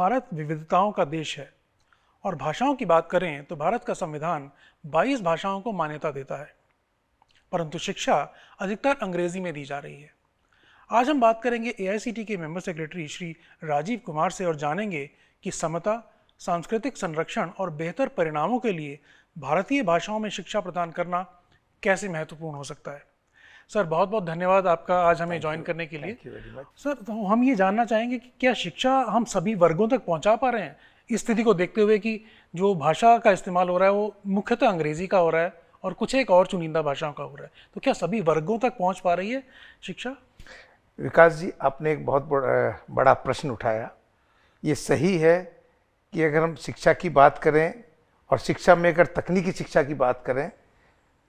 भारत विविधताओं का देश है और भाषाओं की बात करें तो भारत का संविधान 22 भाषाओं को मान्यता देता है परंतु शिक्षा अधिकतर अंग्रेजी में दी जा रही है आज हम बात करेंगे A K member secretary Shri Rajiv Kumar से और जानेंगे कि समता सांस्कृतिक संरक्षण और बेहतर परिणामों के लिए भारतीय भाषाओं में शिक्षा प्रदान करना कैसे महत्वपूर्ण हो सकता है सर बहुत बहुत धन्यवाद आपका आज हमें ज्वाइन करने के लिए सर तो हम ये जानना चाहेंगे कि क्या शिक्षा हम सभी वर्गों तक पहुंचा पा रहे हैं इस स्थिति को देखते हुए कि जो भाषा का इस्तेमाल हो रहा है वो मुख्यतः अंग्रेजी का हो रहा है और कुछ एक और चुनिंदा भाषाओं का हो रहा है तो क्या सभी वर्गों तक पहुँच पा रही है शिक्षा विकास जी आपने एक बहुत बड़ा प्रश्न उठाया ये सही है कि अगर हम शिक्षा की बात करें और शिक्षा में अगर तकनीकी शिक्षा की बात करें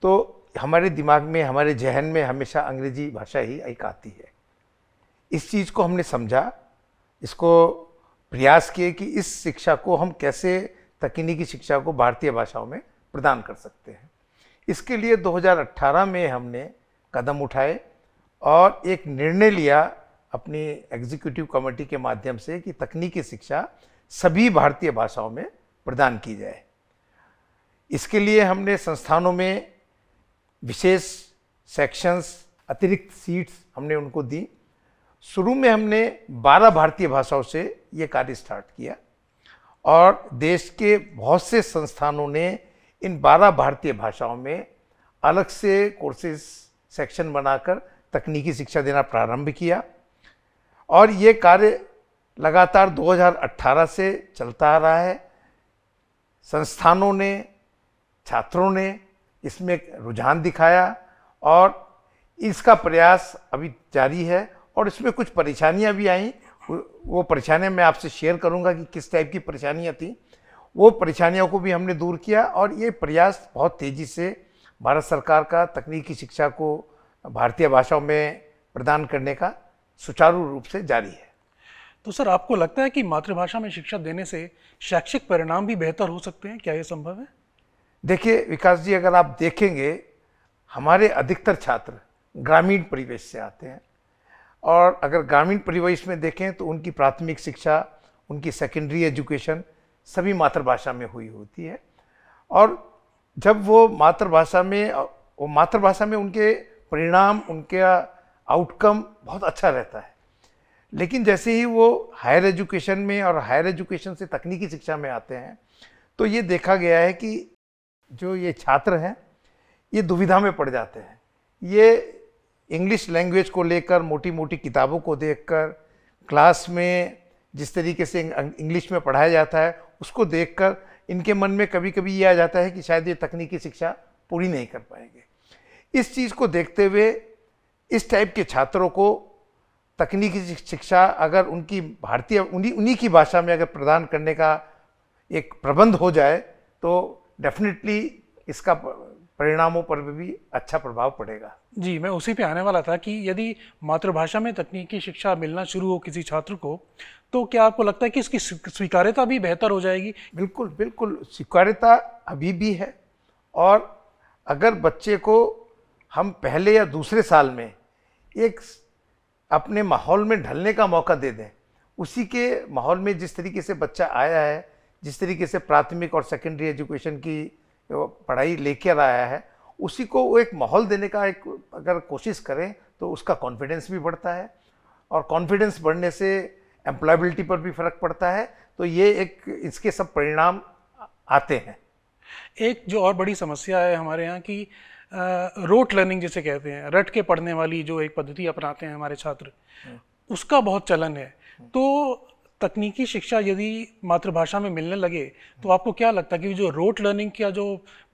तो हमारे दिमाग में हमारे जहन में हमेशा अंग्रेजी भाषा ही एक आती है इस चीज़ को हमने समझा इसको प्रयास किए कि इस शिक्षा को हम कैसे तकनीकी शिक्षा को भारतीय भाषाओं में प्रदान कर सकते हैं इसके लिए 2018 में हमने कदम उठाए और एक निर्णय लिया अपनी एग्जीक्यूटिव कमेटी के माध्यम से कि तकनीकी शिक्षा सभी भारतीय भाषाओं में प्रदान की जाए इसके लिए हमने संस्थानों में विशेष सेक्शंस अतिरिक्त सीट्स हमने उनको दी शुरू में हमने 12 भारतीय भाषाओं से ये कार्य स्टार्ट किया और देश के बहुत से संस्थानों ने इन 12 भारतीय भाषाओं में अलग से कोर्सेज सेक्शन बनाकर तकनीकी शिक्षा देना प्रारंभ किया और ये कार्य लगातार 2018 से चलता आ रहा है संस्थानों ने छात्रों ने इसमें रुझान दिखाया और इसका प्रयास अभी जारी है और इसमें कुछ परेशानियां भी आई वो परेशानियां मैं आपसे शेयर करूंगा कि किस टाइप की परेशानियां थी वो परेशानियों को भी हमने दूर किया और ये प्रयास बहुत तेज़ी से भारत सरकार का तकनीकी शिक्षा को भारतीय भाषाओं में प्रदान करने का सुचारू रूप से जारी है तो सर आपको लगता है कि मातृभाषा में शिक्षा देने से शैक्षिक परिणाम भी बेहतर हो सकते हैं क्या ये संभव है देखिए विकास जी अगर आप देखेंगे हमारे अधिकतर छात्र ग्रामीण परिवेश से आते हैं और अगर ग्रामीण परिवेश में देखें तो उनकी प्राथमिक शिक्षा उनकी सेकेंडरी एजुकेशन सभी मातृभाषा में हुई होती है और जब वो मातृभाषा में वो मातृभाषा में उनके परिणाम उनका आउटकम बहुत अच्छा रहता है लेकिन जैसे ही वो हायर एजुकेशन में और हायर एजुकेशन से तकनीकी शिक्षा में आते हैं तो ये देखा गया है कि जो ये छात्र हैं ये दुविधा में पड़ जाते हैं ये इंग्लिश लैंग्वेज को लेकर मोटी मोटी किताबों को देखकर क्लास में जिस तरीके से इंग्लिश में पढ़ाया जाता है उसको देखकर इनके मन में कभी कभी ये आ जाता है कि शायद ये तकनीकी शिक्षा पूरी नहीं कर पाएंगे इस चीज़ को देखते हुए इस टाइप के छात्रों को तकनीकी शिक्षा अगर उनकी भारतीय उन्हीं उन्हीं की भाषा में अगर प्रदान करने का एक प्रबंध हो जाए तो डेफिनेटली इसका परिणामों पर भी अच्छा प्रभाव पड़ेगा जी मैं उसी पे आने वाला था कि यदि मातृभाषा में तकनीकी शिक्षा मिलना शुरू हो किसी छात्र को तो क्या आपको लगता है कि इसकी स्वीकार्यता भी बेहतर हो जाएगी बिल्कुल बिल्कुल स्वीकार्यता अभी भी है और अगर बच्चे को हम पहले या दूसरे साल में एक अपने माहौल में ढलने का मौका दे दें उसी के माहौल में जिस तरीके से बच्चा आया है जिस तरीके से प्राथमिक और सेकेंडरी एजुकेशन की पढ़ाई लेकर आया है उसी को वो एक माहौल देने का एक अगर कोशिश करें तो उसका कॉन्फिडेंस भी बढ़ता है और कॉन्फिडेंस बढ़ने से एम्प्लॉयबिलिटी पर भी फर्क पड़ता है तो ये एक इसके सब परिणाम आते हैं एक जो और बड़ी समस्या है हमारे यहाँ की रोट लर्निंग जिसे कहते हैं रट के पढ़ने वाली जो एक पद्धति अपनाते हैं हमारे छात्र हम्म। उसका बहुत चलन है तो तकनीकी शिक्षा यदि मातृभाषा में मिलने लगे तो आपको क्या लगता है कि जो रोट लर्निंग का जो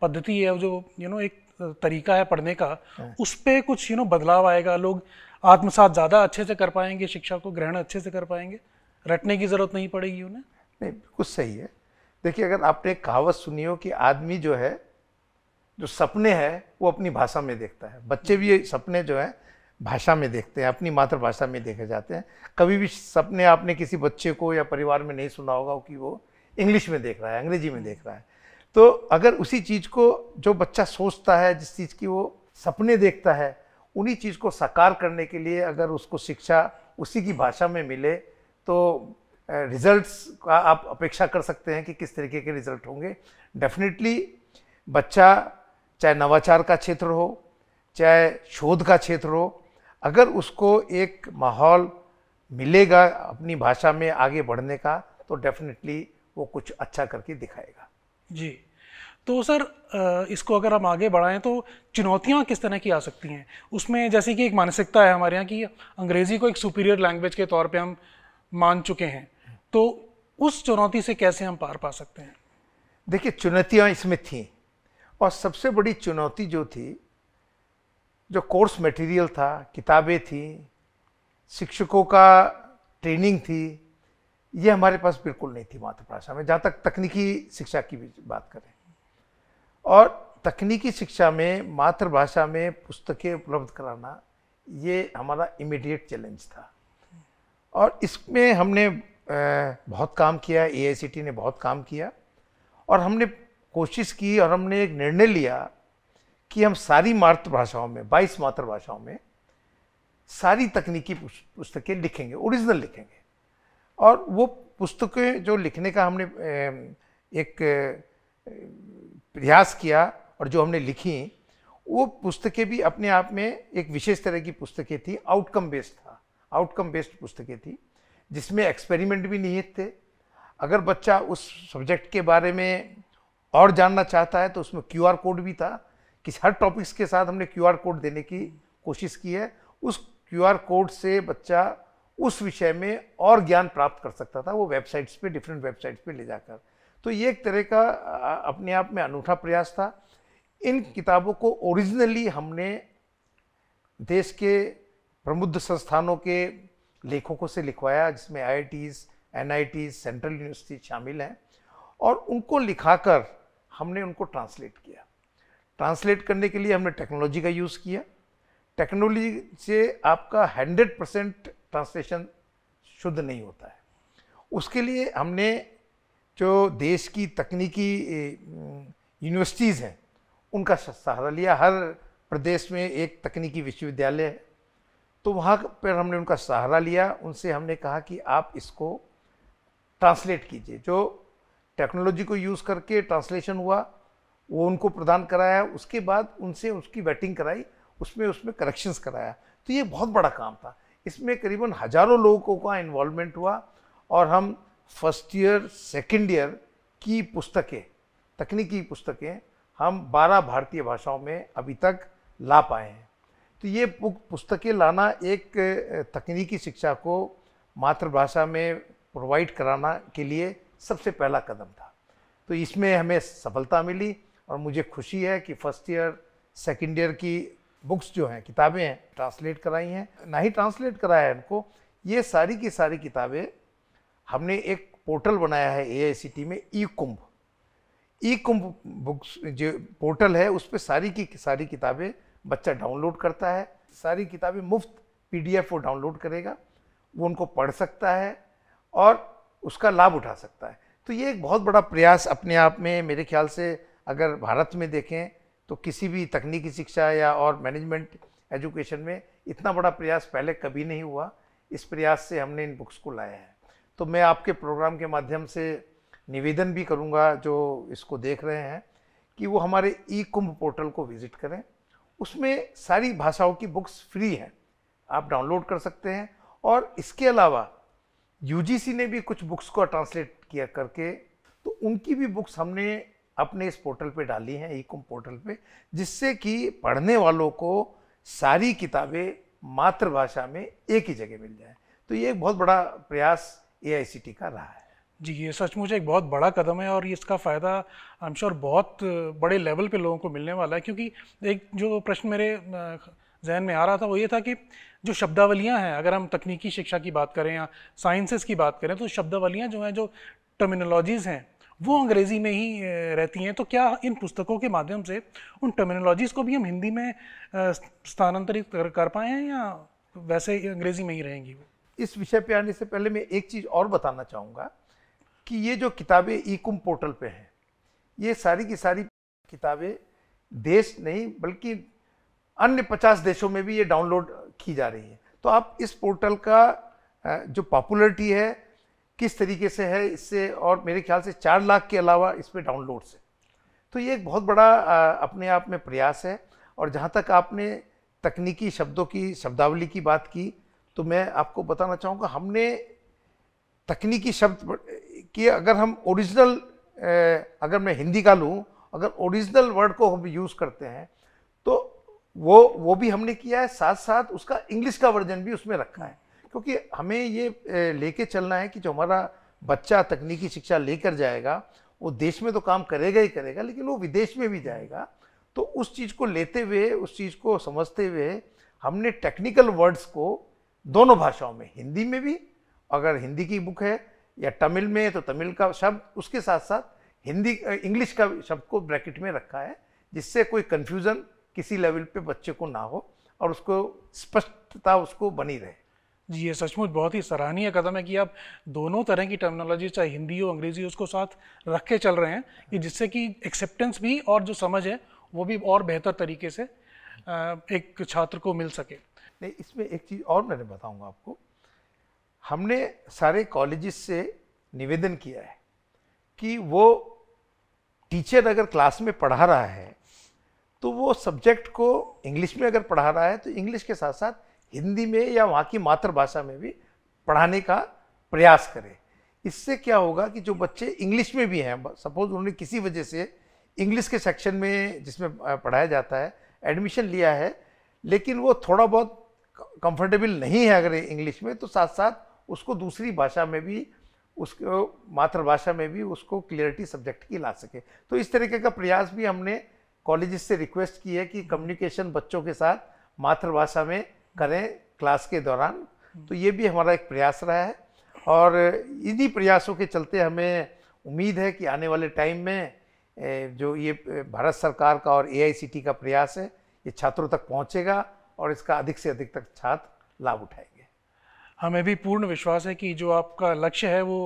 पद्धति है जो यू नो एक तरीका है पढ़ने का हाँ। उस पर कुछ यू नो बदलाव आएगा लोग आत्मसात ज़्यादा अच्छे से कर पाएंगे शिक्षा को ग्रहण अच्छे से कर पाएंगे रटने की ज़रूरत नहीं पड़ेगी उन्हें नहीं बिल्कुल सही है देखिए अगर आपने कहावत सुनी हो कि आदमी जो है जो सपने है वो अपनी भाषा में देखता है बच्चे भी सपने जो हैं भाषा में देखते हैं अपनी मातृभाषा में देखे जाते हैं कभी भी सपने आपने किसी बच्चे को या परिवार में नहीं सुना होगा कि वो इंग्लिश में देख रहा है अंग्रेजी में देख रहा है तो अगर उसी चीज़ को जो बच्चा सोचता है जिस चीज़ की वो सपने देखता है उन्हीं चीज़ को साकार करने के लिए अगर उसको शिक्षा उसी की भाषा में मिले तो रिजल्ट्स का आप अपेक्षा कर सकते हैं कि किस तरीके के रिजल्ट होंगे डेफिनेटली बच्चा चाहे नवाचार का क्षेत्र हो चाहे शोध का क्षेत्र हो अगर उसको एक माहौल मिलेगा अपनी भाषा में आगे बढ़ने का तो डेफिनेटली वो कुछ अच्छा करके दिखाएगा जी तो सर इसको अगर हम आगे बढ़ाएं तो चुनौतियाँ किस तरह की आ सकती हैं उसमें जैसे कि एक मानसिकता है हमारे यहाँ कि अंग्रेज़ी को एक सुपीरियर लैंग्वेज के तौर पे हम मान चुके हैं तो उस चुनौती से कैसे हम पार पा सकते हैं देखिए चुनौतियाँ इसमें थी और सबसे बड़ी चुनौती जो थी जो कोर्स मटेरियल था किताबें थी शिक्षकों का ट्रेनिंग थी ये हमारे पास बिल्कुल नहीं थी मातृभाषा में जहाँ तक तकनीकी शिक्षा की भी बात करें और तकनीकी शिक्षा में मातृभाषा में पुस्तकें उपलब्ध कराना ये हमारा इमीडिएट चैलेंज था और इसमें हमने बहुत काम किया ए ने बहुत काम किया और हमने कोशिश की और हमने एक निर्णय लिया कि हम सारी मातृभाषाओं में 22 मातृभाषाओं में सारी तकनीकी पुस्तकें लिखेंगे ओरिजिनल लिखेंगे और वो पुस्तकें जो लिखने का हमने एक प्रयास किया और जो हमने लिखी वो पुस्तकें भी अपने आप में एक विशेष तरह की पुस्तकें थी आउटकम बेस्ड था आउटकम बेस्ड पुस्तकें थी जिसमें एक्सपेरिमेंट भी निहित थे अगर बच्चा उस सब्जेक्ट के बारे में और जानना चाहता है तो उसमें क्यूआर कोड भी था किसी हर टॉपिक्स के साथ हमने क्यू कोड देने की कोशिश की है उस क्यू कोड से बच्चा उस विषय में और ज्ञान प्राप्त कर सकता था वो वेबसाइट्स पे डिफरेंट वेबसाइट्स पे ले जाकर तो ये एक तरह का अपने आप में अनूठा प्रयास था इन किताबों को ओरिजिनली हमने देश के प्रमुद्ध संस्थानों के लेखकों से लिखवाया जिसमें आई आई सेंट्रल यूनिवर्सिटी शामिल हैं और उनको लिखाकर हमने उनको ट्रांसलेट किया ट्रांसलेट करने के लिए हमने टेक्नोलॉजी का यूज़ किया टेक्नोलॉजी से आपका हंड्रेड परसेंट ट्रांसलेशन शुद्ध नहीं होता है उसके लिए हमने जो देश की तकनीकी यूनिवर्सिटीज़ हैं उनका सहारा लिया हर प्रदेश में एक तकनीकी विश्वविद्यालय है तो वहाँ पर हमने उनका सहारा लिया उनसे हमने कहा कि आप इसको ट्रांसलेट कीजिए जो टेक्नोलॉजी को यूज़ करके ट्रांसलेशन हुआ वो उनको प्रदान कराया उसके बाद उनसे उसकी वेटिंग कराई उसमें उसमें करेक्शंस कराया तो ये बहुत बड़ा काम था इसमें करीबन हज़ारों लोगों का इन्वॉल्वमेंट हुआ और हम फर्स्ट ईयर सेकेंड ईयर की पुस्तकें तकनीकी पुस्तकें हम 12 भारतीय भाषाओं में अभी तक ला पाए हैं तो ये पुस्तकें लाना एक तकनीकी शिक्षा को मातृभाषा में प्रोवाइड कराना के लिए सबसे पहला कदम था तो इसमें हमें सफलता मिली और मुझे खुशी है कि फर्स्ट ईयर सेकेंड ईयर की बुक्स जो हैं किताबें हैं ट्रांसलेट कराई हैं ना ही ट्रांसलेट कराया है इनको ये सारी की सारी किताबें हमने एक पोर्टल बनाया है ए में ई कुंभ ई कुंभ बुक्स जो पोर्टल है उस पर सारी की सारी किताबें बच्चा डाउनलोड करता है सारी किताबें मुफ्त पी वो डाउनलोड करेगा वो उनको पढ़ सकता है और उसका लाभ उठा सकता है तो ये एक बहुत बड़ा प्रयास अपने आप में मेरे ख्याल से अगर भारत में देखें तो किसी भी तकनीकी शिक्षा या और मैनेजमेंट एजुकेशन में इतना बड़ा प्रयास पहले कभी नहीं हुआ इस प्रयास से हमने इन बुक्स को लाया है तो मैं आपके प्रोग्राम के माध्यम से निवेदन भी करूंगा जो इसको देख रहे हैं कि वो हमारे ई कुंभ पोर्टल को विज़िट करें उसमें सारी भाषाओं की बुक्स फ्री हैं आप डाउनलोड कर सकते हैं और इसके अलावा यूजीसी ने भी कुछ बुक्स को ट्रांसलेट किया करके तो उनकी भी बुक्स हमने अपने इस पोर्टल पे डाली हैं ई पोर्टल पे जिससे कि पढ़ने वालों को सारी किताबें मातृभाषा में एक ही जगह मिल जाए तो ये एक बहुत बड़ा प्रयास ए का रहा है जी ये सचमुच एक बहुत बड़ा कदम है और इसका फ़ायदा आई एम श्योर बहुत बड़े लेवल पे लोगों को मिलने वाला है क्योंकि एक जो प्रश्न मेरे जहन में आ रहा था वो ये था कि जो शब्दावलियाँ हैं अगर हम तकनीकी शिक्षा की बात करें या साइंसेस की बात करें तो शब्दावलियाँ जो हैं जो टर्मिनोलॉजीज़ हैं वो अंग्रेज़ी में ही रहती हैं तो क्या इन पुस्तकों के माध्यम से उन टर्मिनोलॉजीज़ को भी हम हिंदी में स्थानांतरित कर, कर पाए हैं या वैसे अंग्रेज़ी में ही रहेंगी वो इस विषय पे आने से पहले मैं एक चीज़ और बताना चाहूँगा कि ये जो किताबें ई कुम पोर्टल पे हैं ये सारी की सारी किताबें देश नहीं बल्कि अन्य पचास देशों में भी ये डाउनलोड की जा रही है तो आप इस पोर्टल का जो पॉपुलरिटी है किस तरीके से है इससे और मेरे ख्याल से चार लाख के अलावा इस पर डाउनलोड्स है तो ये एक बहुत बड़ा अपने आप में प्रयास है और जहाँ तक आपने तकनीकी शब्दों की शब्दावली की बात की तो मैं आपको बताना चाहूँगा हमने तकनीकी शब्द कि अगर हम ओरिजिनल अगर मैं हिंदी का लूँ अगर ओरिजिनल वर्ड को हम यूज़ करते हैं तो वो वो भी हमने किया है साथ साथ उसका इंग्लिश का वर्जन भी उसमें रखा है क्योंकि हमें ये लेके चलना है कि जो हमारा बच्चा तकनीकी शिक्षा लेकर जाएगा वो देश में तो काम करेगा ही करेगा लेकिन वो विदेश में भी जाएगा तो उस चीज़ को लेते हुए उस चीज़ को समझते हुए हमने टेक्निकल वर्ड्स को दोनों भाषाओं में हिंदी में भी अगर हिंदी की बुक है या तमिल में तो तमिल का शब्द उसके साथ साथ हिंदी इंग्लिश का शब्द को ब्रैकेट में रखा है जिससे कोई कन्फ्यूज़न किसी लेवल पे बच्चे को ना हो और उसको स्पष्टता उसको बनी रहे जी ये सचमुच बहुत ही सराहनीय कदम है कि आप दोनों तरह की टर्मिनोलॉजी चाहे हिंदी हो अंग्रेजी हो उसको साथ रख के चल रहे हैं कि जिससे कि एक्सेप्टेंस भी और जो समझ है वो भी और बेहतर तरीके से एक छात्र को मिल सके नहीं इसमें एक चीज़ और मैंने बताऊंगा आपको हमने सारे कॉलेज से निवेदन किया है कि वो टीचर अगर क्लास में पढ़ा रहा है तो वो सब्जेक्ट को इंग्लिश में अगर पढ़ा रहा है तो इंग्लिश के साथ साथ हिंदी में या वहाँ की मातृभाषा में भी पढ़ाने का प्रयास करें इससे क्या होगा कि जो बच्चे इंग्लिश में भी हैं सपोज उन्होंने किसी वजह से इंग्लिश के सेक्शन में जिसमें पढ़ाया जाता है एडमिशन लिया है लेकिन वो थोड़ा बहुत कंफर्टेबल नहीं है अगर इंग्लिश में तो साथ साथ उसको दूसरी भाषा में भी उसको मातृभाषा में भी उसको क्लियरिटी सब्जेक्ट की ला सके तो इस तरीके का प्रयास भी हमने कॉलेज से रिक्वेस्ट की है कि कम्युनिकेशन बच्चों के साथ मातृभाषा में करें क्लास के दौरान हम्म। तो ये भी हमारा एक प्रयास रहा है और इन्हीं प्रयासों के चलते हमें उम्मीद है कि आने वाले टाइम में जो ये भारत सरकार का और ए का प्रयास है ये छात्रों तक पहुँचेगा और इसका अधिक से अधिक तक छात्र लाभ उठाएंगे हमें भी पूर्ण विश्वास है कि जो आपका लक्ष्य है वो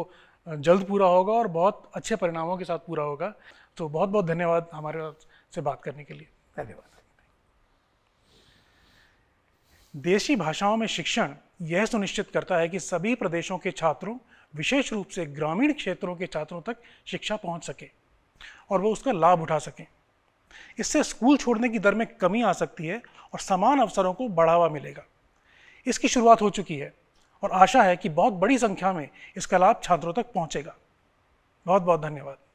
जल्द पूरा होगा और बहुत अच्छे परिणामों के साथ पूरा होगा तो बहुत बहुत धन्यवाद हमारे से बात करने के लिए धन्यवाद देशी भाषाओं में शिक्षण यह सुनिश्चित करता है कि सभी प्रदेशों के छात्रों विशेष रूप से ग्रामीण क्षेत्रों के छात्रों तक शिक्षा पहुंच सके और वो उसका लाभ उठा सकें इससे स्कूल छोड़ने की दर में कमी आ सकती है और समान अवसरों को बढ़ावा मिलेगा इसकी शुरुआत हो चुकी है और आशा है कि बहुत बड़ी संख्या में इसका लाभ छात्रों तक पहुँचेगा बहुत बहुत धन्यवाद